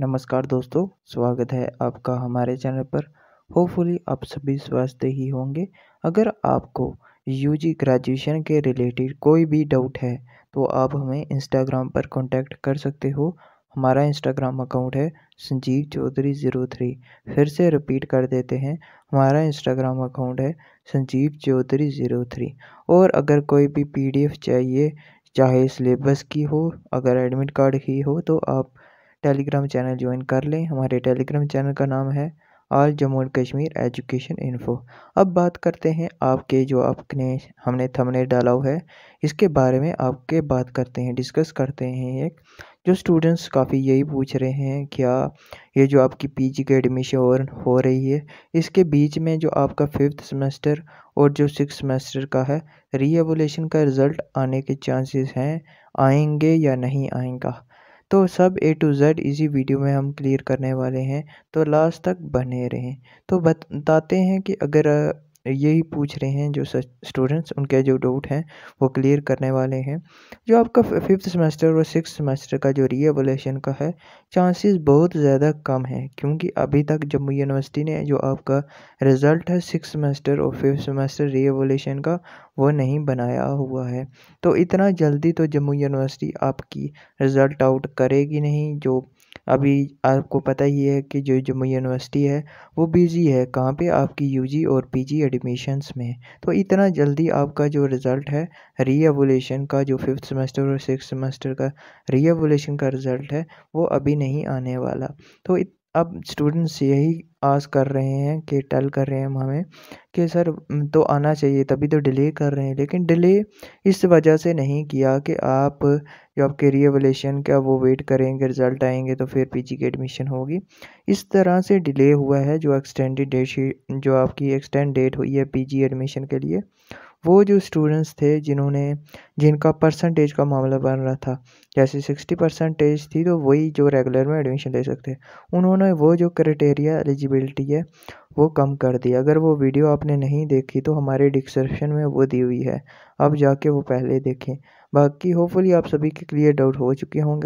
नमस्कार दोस्तों स्वागत है आपका हमारे चैनल पर होपफुली आप सभी स्वस्थ ही होंगे अगर आपको यूजी ग्रेजुएशन के रिलेटेड कोई भी डाउट है तो आप हमें इंस्टाग्राम पर कांटेक्ट कर सकते हो हमारा इंस्टाग्राम अकाउंट है संजीव चौधरी ज़ीरो थ्री फिर से रिपीट कर देते हैं हमारा इंस्टाग्राम अकाउंट है संजीव चौधरी ज़ीरो थ्री और अगर कोई भी पीडीएफ चाहिए चाहे सिलेबस की हो अगर एडमिट कार्ड की हो तो आप टेलीग्राम चैनल ज्वाइन कर लें हमारे टेलीग्राम चैनल का नाम है all Jammu and Kashmir education info अब बात करते हैं आपके जो आपने हमने थमने डाला हुआ है इसके बारे में आपके बात करते हैं डिस्कस करते हैं एक जो स्टूडेंट्स काफ़ी यही पूछ रहे हैं क्या ये जो आपकी पीजी के एडमिशन और हो रही है इसके बीच में जो आपका फिफ्थ सेमेस्टर और जो सिक्स सेमेस्टर का है रीएबुलेशन का रिज़ल्ट आने के चांसेस हैं आएंगे या नहीं आएगा तो सब ए टू ज़ेड इसी वीडियो में हम क्लियर करने वाले हैं तो लास्ट तक बने रहें तो बताते हैं कि अगर यही पूछ रहे हैं जो स्टूडेंट्स उनके जो डाउट हैं वो क्लियर करने वाले हैं जो आपका फिफ्थ सेमेस्टर और सिक्स सेमेस्टर का जो रीएवलेशन का है चांसेस बहुत ज़्यादा कम है क्योंकि अभी तक जम्मू यूनिवर्सिटी ने जो आपका रिज़ल्ट है सिक्स सेमेस्टर और फिफ्थ सेमेस्टर रीएवलेशन का वो नहीं बनाया हुआ है तो इतना जल्दी तो जम्मू यूनिवर्सिटी आपकी रिज़ल्ट आउट करेगी नहीं जो अभी आपको पता ही है कि जो जम्मू यूनिवर्सिटी है वो बिज़ी है कहाँ पे आपकी यूजी और पीजी एडमिशन्स में तो इतना जल्दी आपका जो रिज़ल्ट है रीएवोलेशन का जो फिफ्थ सेमेस्टर और सिक्स सेमेस्टर का रीएवोलेशन का रिज़ल्ट है वो अभी नहीं आने वाला तो अब स्टूडेंट्स यही आस कर रहे हैं कि टेल कर रहे हैं हमें कि सर तो आना चाहिए तभी तो डिले कर रहे हैं लेकिन डिले इस वजह से नहीं किया कि आप जो आपके रिएवलेशन का वो वेट करेंगे रिज़ल्ट आएंगे तो फिर पीजी की एडमिशन होगी इस तरह से डिले हुआ है जो एक्सटेंडेड डेट जो आपकी एक्सटेंड डेट हुई है पी एडमिशन के लिए वो जो स्टूडेंट्स थे जिन्होंने जिनका परसेंटेज का मामला बन रहा था जैसे सिक्सटी परसेंटेज थी तो वही जो रेगुलर में एडमिशन ले सकते उन्होंने वो जो क्राइटेरिया एलिजिबिलिटी है वो कम कर दी अगर वो वीडियो आपने नहीं देखी तो हमारे डिस्क्रिप्शन में वो दी हुई है अब जाके वो पहले देखें बाकी होपफुली आप सभी के क्लियर डाउट हो चुके होंगे